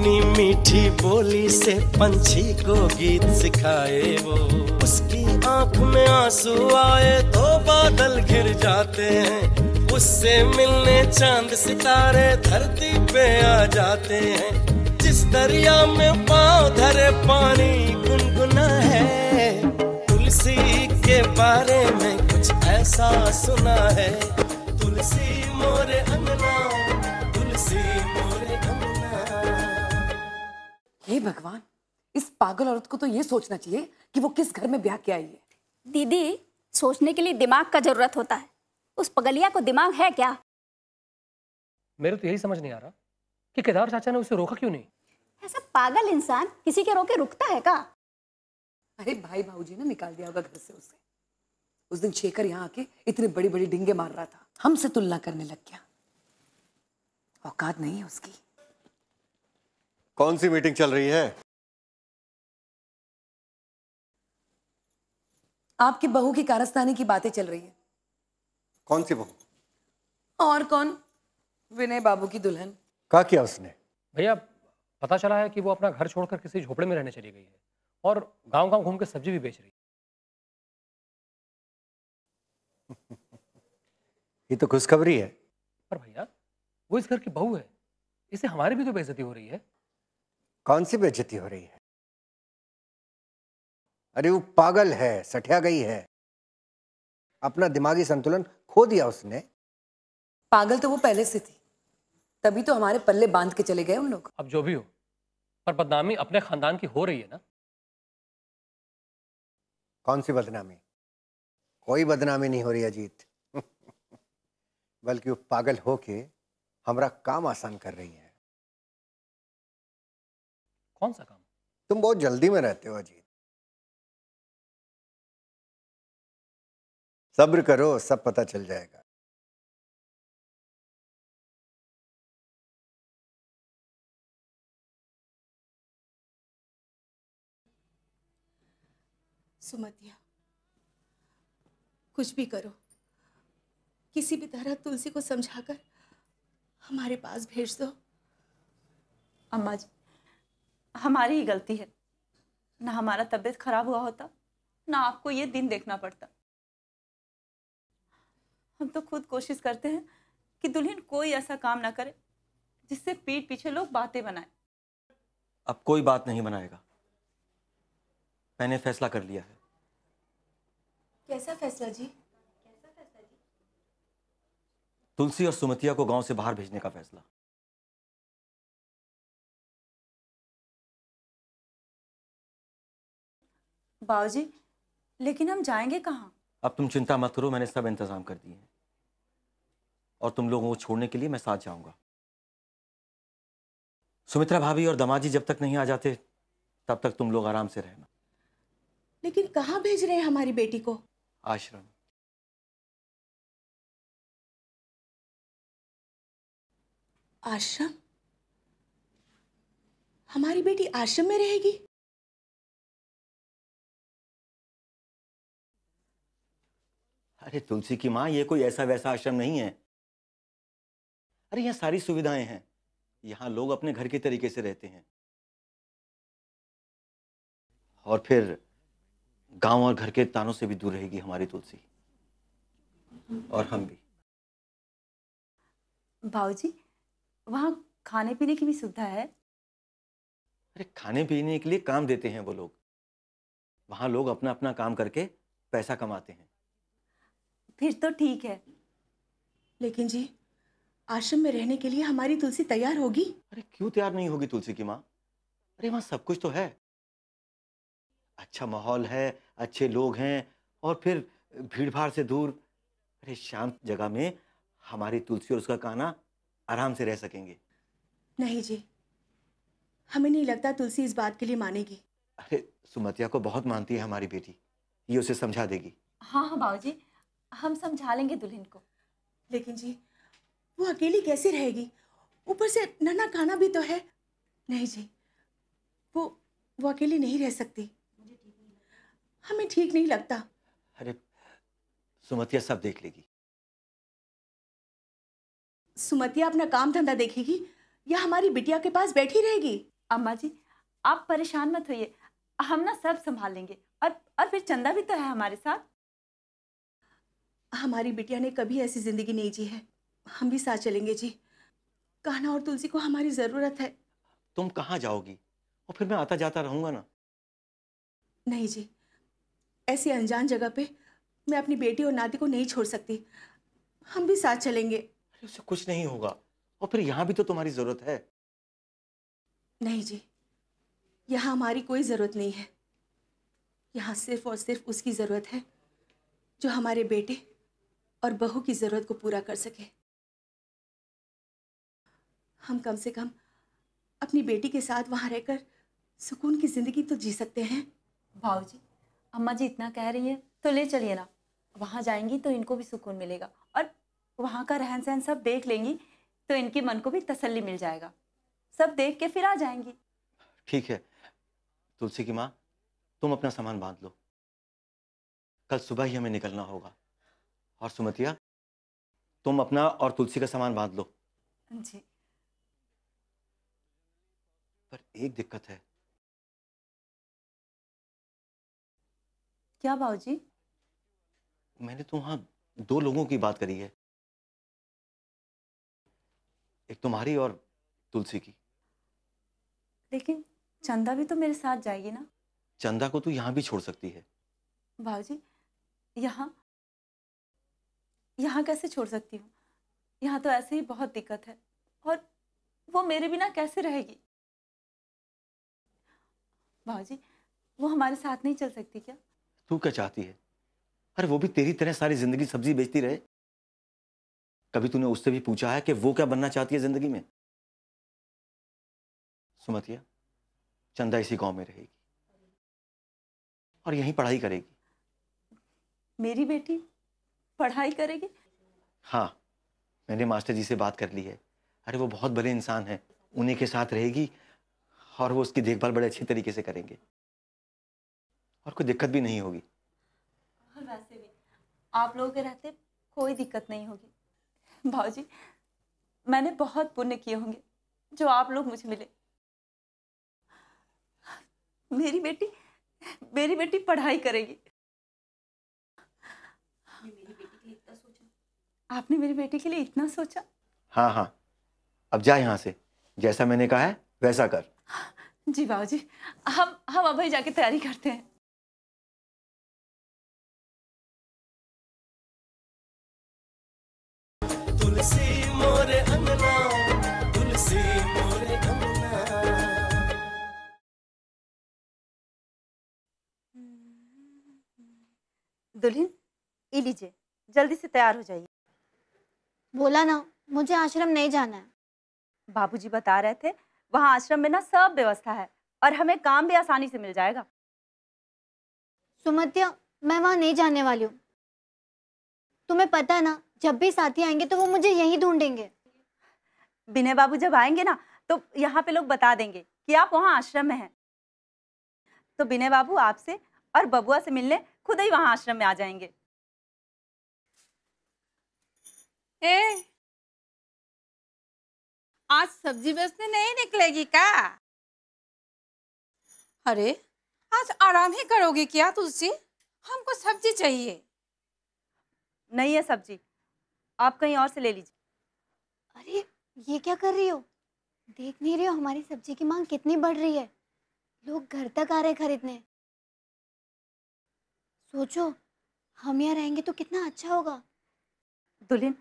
अपनी मीठी बोली से पंछी को गीत सिखाए वो उसकी आंख में आंसू आए तो बादल घिर जाते हैं उससे मिलने चांद सितारे धरती पे आ जाते हैं जिस दरिया में पाँव धरे पानी गुनगुना है तुलसी के बारे में कुछ ऐसा सुना है तुलसी मोरे अंगना हे भगवान इस पागल औरत को तो ये सोचना चाहिए कि वो किस घर में ब्याह के आई है दीदी सोचने के लिए दिमाग का जरूरत होता है उस पगलिया को दिमाग है क्या मेरे तो यही समझ नहीं आ रहा कि केदार चाचा ने उसे रोका क्यों नहीं ऐसा पागल इंसान किसी के रोके रुकता है का अरे भाई भाऊजी ने निकाल दिया होगा घर से उसे उस दिन शेखर यहाँ आके इतने बड़ी बड़ी डिंगे मार रहा था हमसे तुलना करने लग गया औकात नहीं है उसकी कौन सी मीटिंग चल रही है आपकी बहू की कारस्तानी की बातें चल रही है कौन सी बहू और कौन विनय बाबू की दुल्हन कहा किया उसने भैया पता चला है कि वो अपना घर छोड़कर किसी झोपड़े में रहने चली गई है और गांव गांव घूम के सब्जी भी बेच रही है ये तो खुशखबरी है पर भैया वो इस घर की बहू है इसे हमारी भी तो बेइज्जती हो रही है कौन सी बेचती हो रही है अरे वो पागल है सठिया गई है अपना दिमागी संतुलन खो दिया उसने पागल तो वो पहले से थी तभी तो हमारे पल्ले बांध के चले गए उन लोग अब जो भी हो पर बदनामी अपने खानदान की हो रही है ना कौन सी बदनामी कोई बदनामी नहीं हो रही अजीत बल्कि वो पागल होके हमारा काम आसान कर रही है कौन सा काम तुम बहुत जल्दी में रहते हो अजीत सब्र करो सब पता चल जाएगा सुमतिया कुछ भी करो किसी भी तरह तुलसी को समझाकर हमारे पास भेज दो अम्मा जी हमारी ही गलती है ना हमारा तबीयत खराब हुआ होता ना आपको ये दिन देखना पड़ता हम तो खुद कोशिश करते हैं कि दुल्हन कोई ऐसा काम ना करे जिससे पीठ पीछे लोग बातें बनाए अब कोई बात नहीं बनाएगा मैंने फैसला कर लिया है कैसा फैसला जी कैसा फैसला जी तुलसी और सुमतिया को गांव से बाहर भेजने का फैसला बाबूजी लेकिन हम जाएंगे कहाँ अब तुम चिंता मत करो मैंने सब इंतजाम कर दिए हैं और तुम लोगों को छोड़ने के लिए मैं साथ जाऊंगा सुमित्रा भाभी और दमाजी जब तक नहीं आ जाते तब तक तुम लोग आराम से रहना लेकिन कहाँ भेज रहे हैं हमारी बेटी को आश्रम आश्रम हमारी बेटी आश्रम में रहेगी अरे तुलसी की माँ ये कोई ऐसा वैसा आश्रम नहीं है अरे यहाँ सारी सुविधाएं हैं यहाँ लोग अपने घर के तरीके से रहते हैं और फिर गांव और घर के तानों से भी दूर रहेगी हमारी तुलसी और हम भी भाजी जी वहाँ खाने पीने की भी सुविधा है अरे खाने पीने के लिए काम देते हैं वो लोग वहाँ लोग अपना अपना काम करके पैसा कमाते हैं फिर तो ठीक है लेकिन जी आश्रम में रहने के लिए हमारी तुलसी तैयार होगी अरे क्यों तैयार नहीं होगी तुलसी की माँ अरे वहाँ सब कुछ तो है अच्छा माहौल है अच्छे लोग हैं और फिर भीड़ भाड़ से दूर अरे शांत जगह में हमारी तुलसी और उसका काना आराम से रह सकेंगे नहीं जी हमें नहीं लगता तुलसी इस बात के लिए मानेगी अरे सुमतिया को बहुत मानती है हमारी बेटी ये उसे समझा देगी हाँ हाँ जी हम समझा लेंगे दुल्हन को लेकिन जी वो अकेली कैसे रहेगी ऊपर से नन्हा खाना भी तो है नहीं जी वो वो अकेली नहीं रह सकती हमें ठीक नहीं लगता अरे सुमतिया सब देख लेगी सुमतिया अपना काम धंधा देखेगी या हमारी बिटिया के पास बैठी रहेगी अम्मा जी आप परेशान मत होइए हम ना सब संभाल लेंगे और और फिर चंदा भी तो है हमारे साथ हमारी बिटिया ने कभी ऐसी ज़िंदगी नहीं जी है हम भी साथ चलेंगे जी कहना और तुलसी को हमारी ज़रूरत है तुम कहाँ जाओगी और फिर मैं आता जाता रहूंगा ना नहीं जी ऐसी अनजान जगह पे मैं अपनी बेटी और नाती को नहीं छोड़ सकती हम भी साथ चलेंगे अरे उससे कुछ नहीं होगा और फिर यहाँ भी तो तुम्हारी ज़रूरत है नहीं जी यहाँ हमारी कोई ज़रूरत नहीं है यहाँ सिर्फ और सिर्फ उसकी ज़रूरत है जो हमारे बेटे और बहू की ज़रूरत को पूरा कर सके हम कम से कम अपनी बेटी के साथ वहां रहकर सुकून की ज़िंदगी तो जी सकते हैं भाव जी अम्मा जी इतना कह रही है तो ले चलिए ना वहां जाएंगी तो इनको भी सुकून मिलेगा और वहां का रहन सहन सब देख लेंगी तो इनके मन को भी तसल्ली मिल जाएगा सब देख के फिर आ जाएंगी ठीक है तुलसी की माँ तुम अपना सामान बांध लो कल सुबह ही हमें निकलना होगा और सुमतिया तुम अपना और तुलसी का सामान बांध लो जी पर एक दिक्कत है क्या बाबूजी मैंने तो वहां दो लोगों की बात करी है एक तुम्हारी और तुलसी की लेकिन चंदा भी तो मेरे साथ जाएगी ना चंदा को तू तो यहाँ भी छोड़ सकती है जी यहाँ यहाँ कैसे छोड़ सकती हूँ यहाँ तो ऐसे ही बहुत दिक्कत है और वो मेरे बिना कैसे रहेगी भाजी वो हमारे साथ नहीं चल सकती क्या तू क्या चाहती है अरे वो भी तेरी तरह सारी जिंदगी सब्जी बेचती रहे कभी तूने उससे भी पूछा है कि वो क्या बनना चाहती है जिंदगी में सुमतिया चंदा इसी गांव में रहेगी और यहीं पढ़ाई करेगी मेरी बेटी पढ़ाई करेगी हाँ मैंने मास्टर जी से बात कर ली है अरे वो बहुत भले इंसान हैं उन्हीं के साथ रहेगी और वो उसकी देखभाल बड़े अच्छे तरीके से करेंगे और कोई दिक्कत भी नहीं होगी और वैसे भी आप लोगों के रहते कोई दिक्कत नहीं होगी भाजी मैंने बहुत पुण्य किए होंगे जो आप लोग मुझे मिले मेरी बेटी मेरी बेटी पढ़ाई करेगी आपने मेरे बेटे के लिए इतना सोचा हाँ हाँ अब जा यहाँ से जैसा मैंने कहा है वैसा कर जी बाबू जी हम हम अभय जाके तैयारी करते हैं दुल्हन ये लीजिए जल्दी से तैयार हो जाइए बोला ना मुझे आश्रम नहीं जाना है बाबूजी बता रहे थे वहाँ आश्रम में ना सब व्यवस्था है और हमें काम भी आसानी से मिल जाएगा सुमत्या मैं वहाँ नहीं जाने वाली हूँ तुम्हें पता है ना जब भी साथी आएंगे तो वो मुझे यही ढूंढेंगे विनय बाबू जब आएंगे ना तो यहाँ पे लोग बता देंगे कि आप वहाँ आश्रम में हैं तो विनय बाबू आपसे और बबुआ से मिलने खुद ही वहाँ आश्रम में आ जाएंगे ए आज सब्जी बेचने नहीं निकलेगी क्या अरे आज आराम ही करोगी क्या तुलसी हमको सब्जी चाहिए नहीं है सब्जी आप कहीं और से ले लीजिए अरे ये क्या कर रही हो देख नहीं रही हो हमारी सब्जी की मांग कितनी बढ़ रही है लोग घर तक आ रहे खरीदने सोचो हम यहाँ रहेंगे तो कितना अच्छा होगा दुल्हन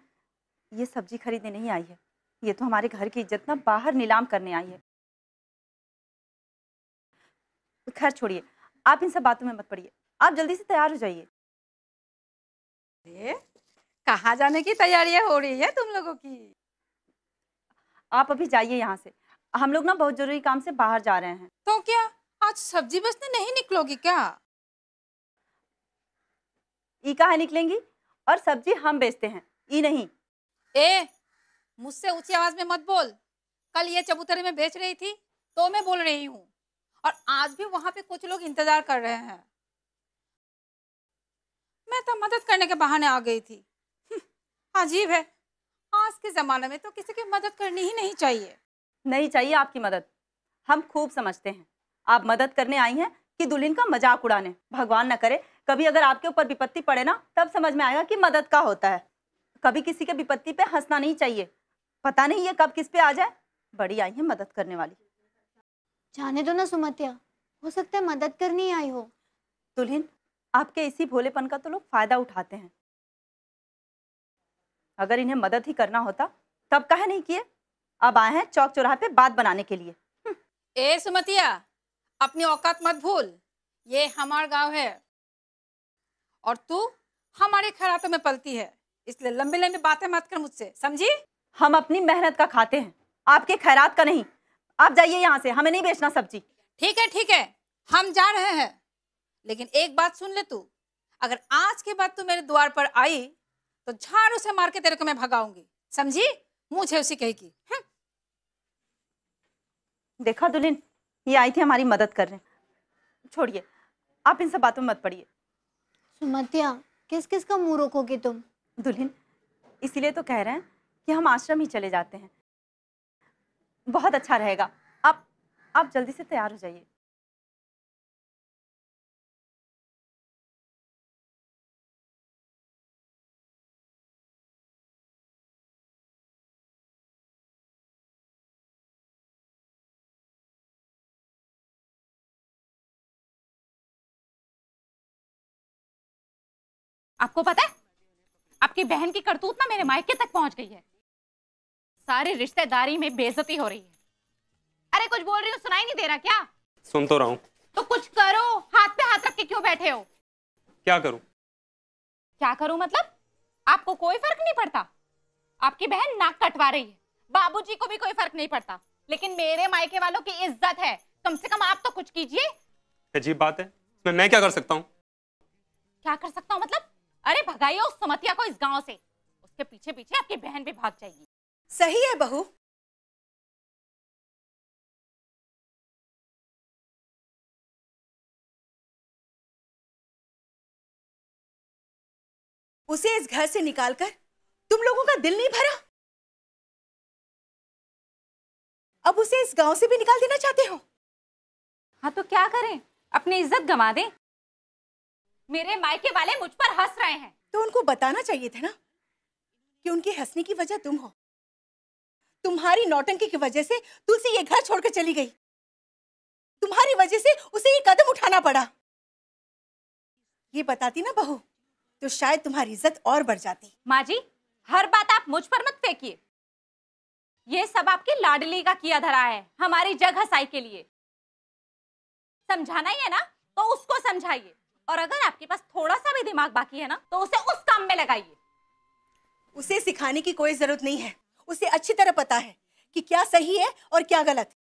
ये सब्जी खरीदने नहीं आई है ये तो हमारे घर की इज्जत ना बाहर नीलाम करने आई है खैर छोड़िए आप इन सब बातों में मत पड़िए आप जल्दी से तैयार हो जाइए कहाँ जाने की तैयारियां हो रही है तुम लोगों की आप अभी जाइए यहाँ से हम लोग ना बहुत जरूरी काम से बाहर जा रहे हैं तो क्या आज सब्जी बेचने नहीं निकलोगी क्या ई कहा निकलेंगी और सब्जी हम बेचते हैं ई नहीं ए मुझसे ऊंची आवाज में मत बोल कल ये चबूतरे में बेच रही थी तो मैं बोल रही हूँ और आज भी वहां पे कुछ लोग इंतजार कर रहे हैं मैं तो मदद करने के बहाने आ गई थी हम्म, अजीब है आज के ज़माने में तो किसी की मदद करनी ही नहीं चाहिए नहीं चाहिए आपकी मदद हम खूब समझते हैं आप मदद करने आई हैं कि दुल्हन का मजाक उड़ाने भगवान न करे कभी अगर आपके ऊपर विपत्ति पड़े ना तब समझ में आएगा कि मदद का होता है कभी किसी के विपत्ति पे हंसना नहीं चाहिए पता नहीं ये कब किस पे आ जाए बड़ी आई है मदद करने वाली जाने दो ना सुमत्या हो सकता है मदद करनी आई हो दुल्हन आपके इसी भोलेपन का तो लोग फायदा उठाते हैं अगर इन्हें मदद ही करना होता तब कहे नहीं किए अब आए हैं चौक चौराहे पे बात बनाने के लिए हम्म। ए सुमतिया अपनी औकात मत भूल ये हमारा गांव है और तू हमारे खरातों में पलती है इसलिए लंबी लंबी बातें मत कर मुझसे समझी हम अपनी मेहनत का खाते हैं आपके खैरात का नहीं आप जाइए यहाँ से हमें नहीं बेचना सब्जी ठीक है ठीक है हम जा रहे हैं लेकिन एक बात सुन ले तू अगर आज के बाद तू मेरे द्वार पर आई तो झाड़ू से मार के तेरे को मैं भगाऊंगी समझी मुझे उसी कहेगी हम्म। देखा दुलिन ये आई थी हमारी मदद कर रहे छोड़िए आप इन सब बातों में मत पड़िए सुमतिया किस किस का मुंह रोकोगी तुम दुल्हन इसीलिए तो कह रहे हैं कि हम आश्रम ही चले जाते हैं बहुत अच्छा रहेगा आप आप जल्दी से तैयार हो जाइए आपको पता है आपकी बहन की करतूत ना मेरे मायके तक पहुंच गई है सारी रिश्तेदारी में बेजती हो रही है अरे कुछ बोल रही हूँ सुनाई नहीं दे रहा क्या सुन तो रहा हूँ तो कुछ करो हाथ पे हाथ रख के क्यों बैठे हो क्या करूं क्या करूं मतलब आपको कोई फर्क नहीं पड़ता आपकी बहन नाक कटवा रही है बाबूजी को भी कोई फर्क नहीं पड़ता लेकिन मेरे मायके वालों की इज्जत है कम से कम आप तो कुछ कीजिए अजीब बात है मैं क्या कर सकता हूँ क्या कर सकता हूँ मतलब अरे भगाइए उस समतिया को इस गांव से उसके पीछे पीछे आपकी बहन भी भाग जाएगी सही है बहू उसे इस घर से निकालकर तुम लोगों का दिल नहीं भरा अब उसे इस गांव से भी निकाल देना चाहते हो हाँ तो क्या करें अपनी इज्जत गंवा दें मेरे मायके वाले मुझ पर हंस रहे हैं तो उनको बताना चाहिए था ना कि उनके हंसने की वजह तुम हो तुम्हारी नौटंकी की वजह से तुलसी ये घर छोड़कर चली गई तुम्हारी वजह से उसे ये कदम उठाना पड़ा ये बताती ना बहू तो शायद तुम्हारी इज्जत और बढ़ जाती माँ जी हर बात आप मुझ पर मत फेंकिए ये सब आपकी लाडली का किया धरा है हमारी जग हसाई के लिए समझाना ही है ना तो उसको समझाइए और अगर आपके पास थोड़ा सा भी दिमाग बाकी है ना तो उसे उस काम में लगाइए उसे सिखाने की कोई जरूरत नहीं है उसे अच्छी तरह पता है कि क्या सही है और क्या गलत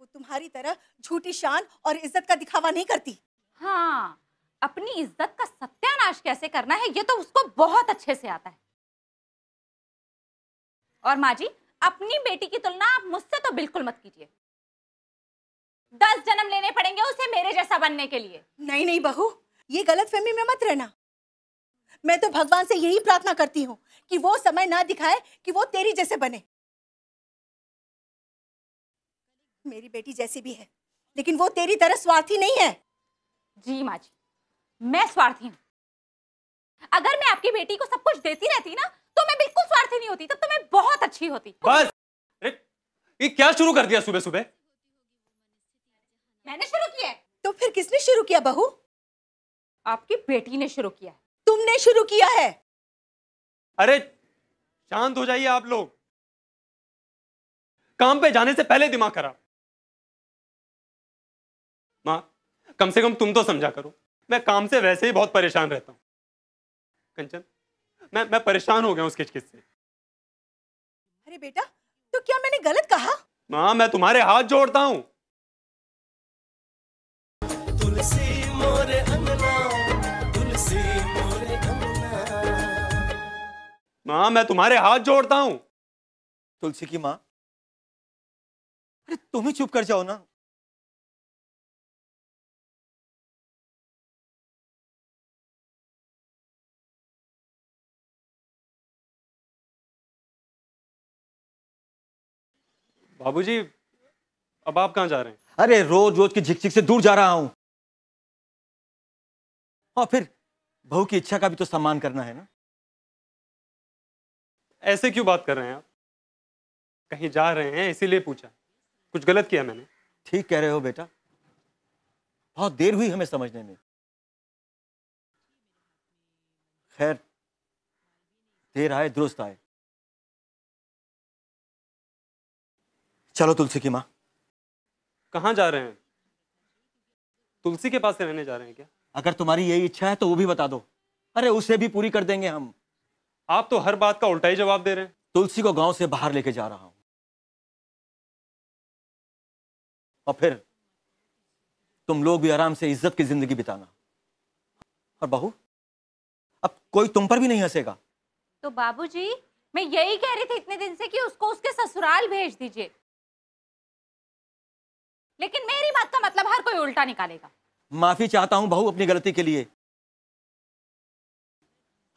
वो तुम्हारी तरह झूठी शान और इज्जत का दिखावा नहीं करती हाँ अपनी इज्जत का सत्यानाश कैसे करना है ये तो उसको बहुत अच्छे से आता है और माँ जी अपनी बेटी की तुलना आप मुझसे तो बिल्कुल मत कीजिए दस जन्म लेने पड़ेंगे उसे मेरे जैसा बनने के लिए नहीं नहीं बहू ये गलत फहमी में मत रहना मैं तो भगवान से यही प्रार्थना करती हूँ कि वो समय ना दिखाए कि वो तेरी जैसे बने मेरी बेटी जैसी भी है लेकिन वो तेरी तरह स्वार्थी नहीं है जी माँ जी मैं स्वार्थी हूँ अगर मैं आपकी बेटी को सब कुछ देती रहती ना तो मैं बिल्कुल स्वार्थी नहीं होती तब तो मैं बहुत अच्छी होती बस ये क्या शुरू कर दिया सुबह सुबह मैंने शुरू किया है तो फिर किसने शुरू किया बहू आपकी बेटी ने शुरू किया तुमने शुरू किया है अरे शांत हो जाइए आप लोग काम पे जाने से पहले दिमाग खराब मां कम से कम तुम तो समझा करो मैं काम से वैसे ही बहुत परेशान रहता हूं कंचन मैं मैं परेशान हो गया उस किचकिच से अरे बेटा तो क्या मैंने गलत कहा मां मैं तुम्हारे हाथ जोड़ता हूं मां मैं तुम्हारे हाथ जोड़ता हूं तुलसी की मां अरे तुम ही चुप कर जाओ ना बाबूजी अब आप कहाँ जा रहे हैं अरे रोज रोज की झिकझिक से दूर जा रहा हूं और फिर बहू की इच्छा का भी तो सम्मान करना है ना ऐसे क्यों बात कर रहे हैं आप कहीं जा रहे हैं इसीलिए पूछा कुछ गलत किया मैंने ठीक कह रहे हो बेटा बहुत देर हुई हमें समझने में खैर देर आए दुरुस्त आए चलो तुलसी की माँ कहाँ जा रहे हैं तुलसी के पास रहने जा रहे हैं क्या अगर तुम्हारी यही इच्छा है तो वो भी बता दो अरे उसे भी पूरी कर देंगे हम आप तो हर बात का उल्टा ही जवाब दे रहे हैं तुलसी को गांव से बाहर लेके जा रहा हूं और फिर तुम लोग भी आराम से इज्जत की जिंदगी बिताना और बहू अब कोई तुम पर भी नहीं हंसेगा तो बाबूजी मैं यही कह रही थी इतने दिन से कि उसको उसके ससुराल भेज दीजिए लेकिन मेरी बात का मतलब हर कोई उल्टा निकालेगा माफी चाहता हूं बहू अपनी गलती के लिए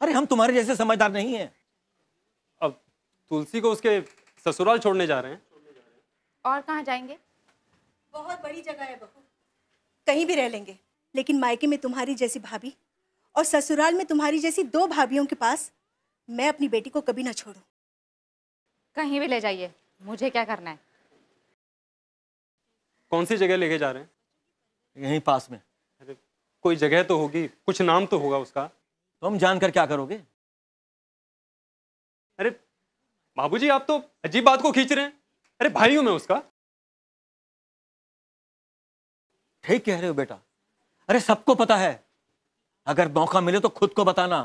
अरे हम तुम्हारे जैसे समझदार नहीं है अब तुलसी को उसके ससुराल छोड़ने जा रहे हैं और कहाँ जाएंगे बहुत बड़ी जगह है बहू कहीं भी रह लेंगे लेकिन मायके में तुम्हारी जैसी भाभी और ससुराल में तुम्हारी जैसी दो भाभीियों के पास मैं अपनी बेटी को कभी ना छोड़ू कहीं भी ले जाइए मुझे क्या करना है कौन सी जगह लेके जा रहे हैं यहीं पास में अरे कोई जगह तो होगी कुछ नाम तो होगा उसका तुम जानकर क्या करोगे अरे बाबू जी आप तो अजीब बात को खींच रहे हैं अरे भाई हूं मैं उसका ठीक कह रहे हो बेटा अरे सबको पता है अगर मौका मिले तो खुद को बताना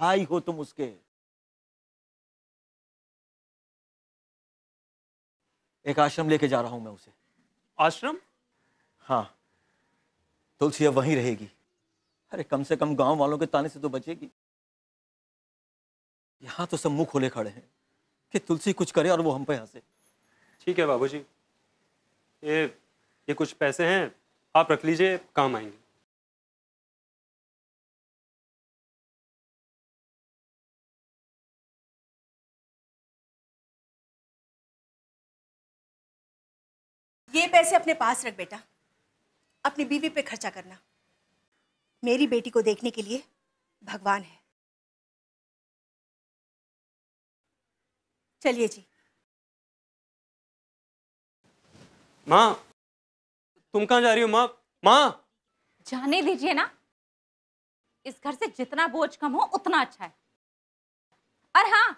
भाई हो तुम उसके एक आश्रम लेके जा रहा हूं मैं उसे आश्रम हाँ तुलसी अब वहीं रहेगी अरे कम से कम गांव वालों के ताने से तो बचेगी यहाँ तो सब मुंह खोले खड़े हैं कि तुलसी कुछ करे और वो हम पे हंसे ठीक है जी ये ये कुछ पैसे हैं आप रख लीजिए काम आएंगे ये पैसे अपने पास रख बेटा अपनी बीवी पे खर्चा करना मेरी बेटी को देखने के लिए भगवान है चलिए जी माँ तुम कहाँ जा रही हो माँ माँ जाने दीजिए ना इस घर से जितना बोझ कम हो उतना अच्छा है और हाँ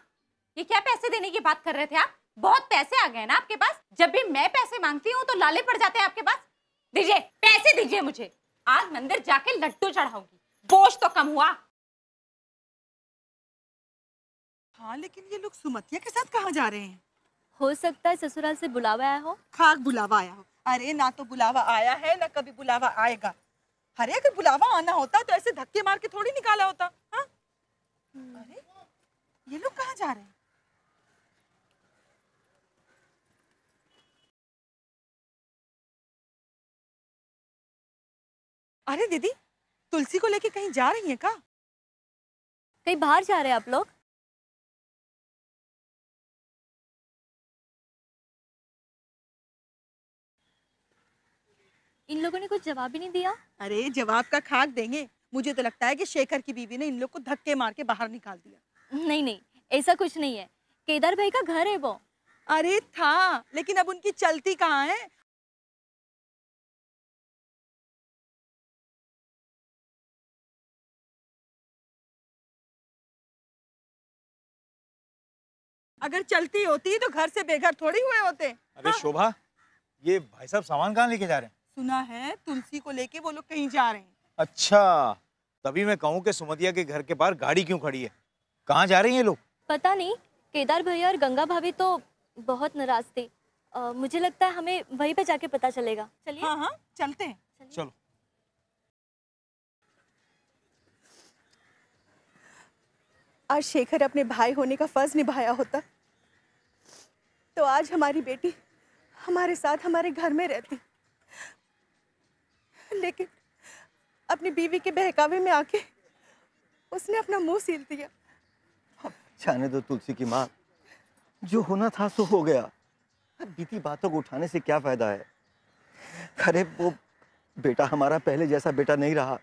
ये क्या पैसे देने की बात कर रहे थे आप बहुत पैसे आ गए ना आपके पास जब भी मैं पैसे मांगती हूँ तो लाले पड़ जाते हैं आपके पास दीजिए पैसे दीजिए मुझे आज मंदिर जाके लड्डू चढ़ाऊंगी बोझ तो कम हुआ हाँ लेकिन ये लोग सुमतिया के साथ कहाँ जा रहे हैं हो सकता है ससुराल से बुलावा आया हो खाक बुलावा आया हो अरे ना तो बुलावा आया है ना कभी बुलावा आएगा अरे अगर बुलावा आना होता तो ऐसे धक्के मार के थोड़ी निकाला होता हाँ अरे ये लोग कहाँ जा रहे हैं अरे दीदी तुलसी को लेके कहीं जा रही है का कहीं बाहर जा रहे हैं आप लोग इन लोगों ने कुछ जवाब ही नहीं दिया अरे जवाब का खाक देंगे मुझे तो लगता है कि शेखर की बीवी ने इन लोग को धक्के मार के बाहर निकाल दिया नहीं नहीं ऐसा कुछ नहीं है केदार भाई का घर है वो अरे था लेकिन अब उनकी चलती कहाँ है अगर चलती होती तो घर से बेघर थोड़ी हुए होते अरे हाँ। शोभा ये भाई साहब सामान कहाँ लेके जा रहे हैं सुना है तुलसी को लेके वो लोग कहीं जा रहे हैं अच्छा तभी मैं कहूँ की सुमतिया के घर के बाहर गाड़ी क्यों खड़ी है कहाँ जा रहे हैं ये लोग पता नहीं केदार भैया और गंगा भाभी तो बहुत नाराज थे मुझे लगता है हमें वही पे जाके पता चलेगा चलिए हाँ हाँ चलते हैं चलो आज शेखर अपने भाई होने का फर्ज निभाया होता तो आज हमारी बेटी हमारे साथ हमारे घर में रहती लेकिन अपनी बीवी के बहकावे में आके उसने अपना मुंह सील दिया जाने दो तुलसी की माँ जो होना था सो हो गया बीती बातों को उठाने से क्या फायदा है अरे वो बेटा हमारा पहले जैसा बेटा नहीं रहा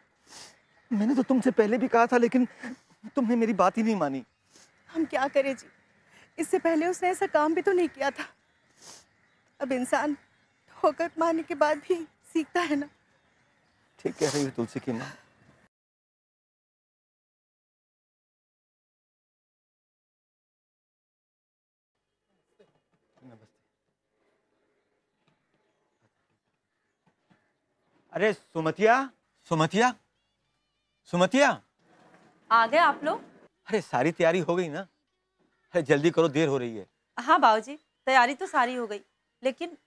मैंने तो तुमसे पहले भी कहा था लेकिन तुमने मेरी बात ही नहीं मानी हम क्या करें जी इससे पहले उसने ऐसा काम भी तो नहीं किया था अब इंसान ठोकर मारने के बाद भी सीखता है ना ठीक कह रही हो तुलसी की माँ अरे सुमतिया सुमतिया सुमतिया आ गए आप लोग अरे सारी तैयारी हो गई ना अरे जल्दी करो देर हो रही है हाँ बाबू जी तैयारी तो सारी हो गई लेकिन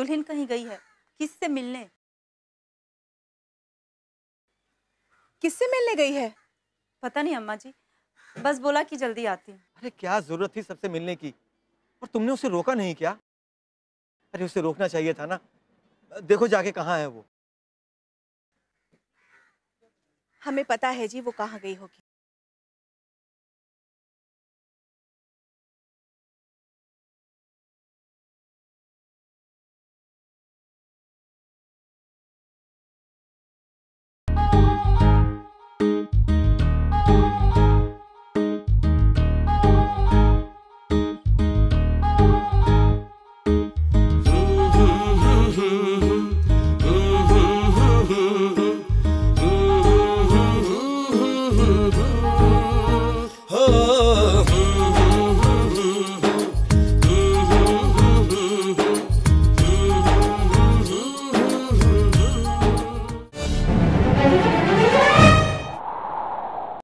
दुल्हन कहीं गई है किससे मिलने किससे मिलने गई है पता नहीं अम्मा जी बस बोला कि जल्दी आती अरे क्या जरूरत थी सबसे मिलने की और तुमने उसे रोका नहीं क्या अरे उसे रोकना चाहिए था ना देखो जाके कहाँ है वो हमें पता है जी वो कहाँ गई होगी